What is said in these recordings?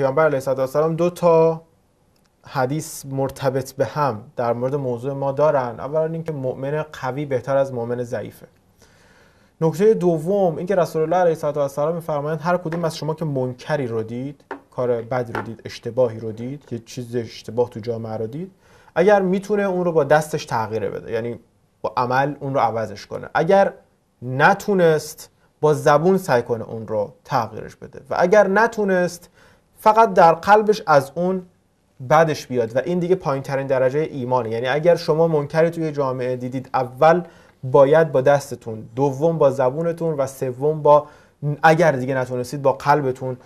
پیامبر علیه سلام دو تا حدیث مرتبط به هم در مورد موضوع ما دارن اولا اینکه مؤمن قوی بهتر از مؤمن ضعیفه نکته دوم اینکه رسول الله علیه السلام میفرمایند هر کدوم از شما که منکری رو دید کار بد رو دید اشتباهی رو دید یه چیز اشتباه تو جامعه رو دید اگر میتونه اون رو با دستش تغییر بده یعنی با عمل اون رو عوضش کنه اگر نتونست با زبون سعی کنه اون رو تغییرش بده و اگر نتونست فقط در قلبش از اون بعدش بیاد و این دیگه پایین ترین درجه ایمانه یعنی اگر شما منکری توی جامعه دیدید اول باید با دستتون دوم با زبونتون و سوم با اگر دیگه نتونستید با قلبتون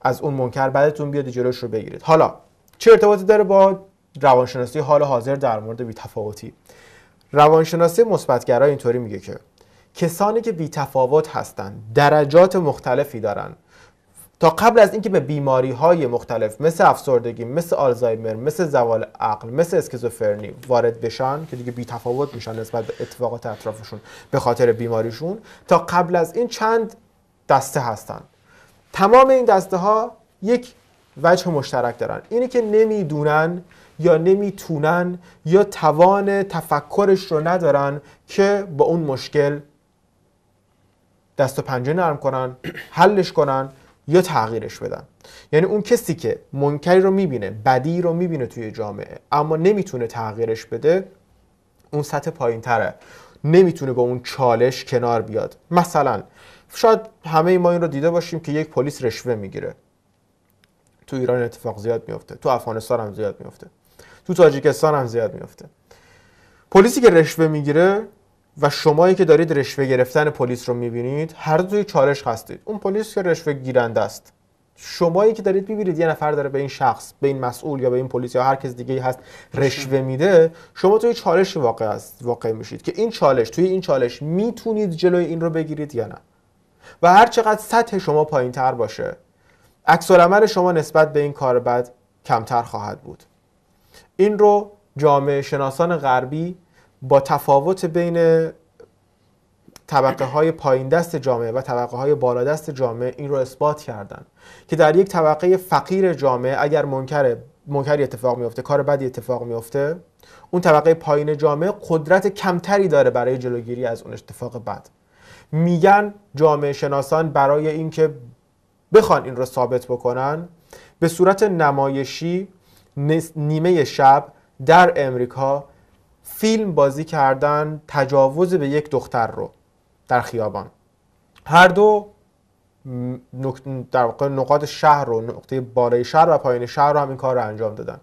از اون منکر بعدتون بیاد جلوش رو بگیرید حالا چه ارتباطی داره با روانشناسی حال حاضر در مورد بیتفاوتی روانشناسی مثبتگرا اینطوری میگه که کسانی که بیتفاوت هستند درجات مختلفی دارند تا قبل از اینکه به بیماری های مختلف مثل افسردگی مثل آلزایمر مثل زوال عقل مثل اسکیزوفرنی وارد بشن که دیگه بی تفاوت میشن نسبت به اتفاقات اطرافشون به خاطر بیماریشون تا قبل از این چند دسته هستن تمام این دسته ها یک وجه مشترک دارن اینه که نمیدونن یا نمیتونن یا توان تفکرش رو ندارن که با اون مشکل دست و پنجه نرم کنن حلش کنن یا تغییرش بدن یعنی اون کسی که منکری رو میبینه بدی رو میبینه توی جامعه اما نمیتونه تغییرش بده اون سطح پایین تره نمیتونه با اون چالش کنار بیاد مثلا شاید همه ما این رو دیده باشیم که یک پلیس رشوه میگیره تو ایران اتفاق زیاد میفته تو افغانستان هم زیاد میفته تو تاجیکستان هم زیاد میفته پلیسی که رشوه میگیره و شمایی که دارید رشوه گرفتن پلیس رو میبینید هر دوی چالش هستید اون پلیس که رشوه گیرنده است شمایی که دارید میبینید یه نفر داره به این شخص به این مسئول یا به این پلیس یا هر کس دیگه هست رشوه میده شما توی چالش واقع است واقع میشید که این چالش توی این چالش میتونید جلوی این رو بگیرید یا نه و هر چقدر سطح شما پایین تر باشه عکس عمل شما نسبت به این کار بد کمتر خواهد بود این رو جامعه شناسان غربی با تفاوت بین طبقه های پایین دست جامعه و طبقه های دست جامعه این رو اثبات کردن که در یک طبقه فقیر جامعه اگر منکر منکری اتفاق میفته کار بدی اتفاق میفته اون طبقه پایین جامعه قدرت کمتری داره برای جلوگیری از اون اتفاق بد میگن جامعه شناسان برای اینکه بخوان این رو ثابت بکنن به صورت نمایشی نیمه شب در امریکا فیلم بازی کردن تجاوز به یک دختر رو در خیابان هر دو در واقع نقاط شهر رو نقطه بالای شهر و پایین شهر رو هم این کار رو انجام دادن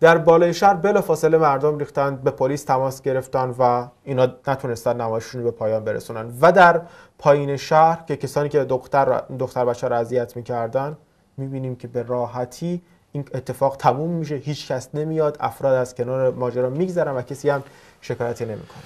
در بالای شهر بلافاصله مردم ریختن به پلیس تماس گرفتن و اینا نتونستن نمایششون رو به پایان برسونن و در پایین شهر که کسانی که دختر دختر بچه رو اذیت میکردن میبینیم که به راحتی این اتفاق تموم میشه هیچ کس نمیاد افراد از کنار ماجرا میگذرن و کسی هم شکایتی نمیکنه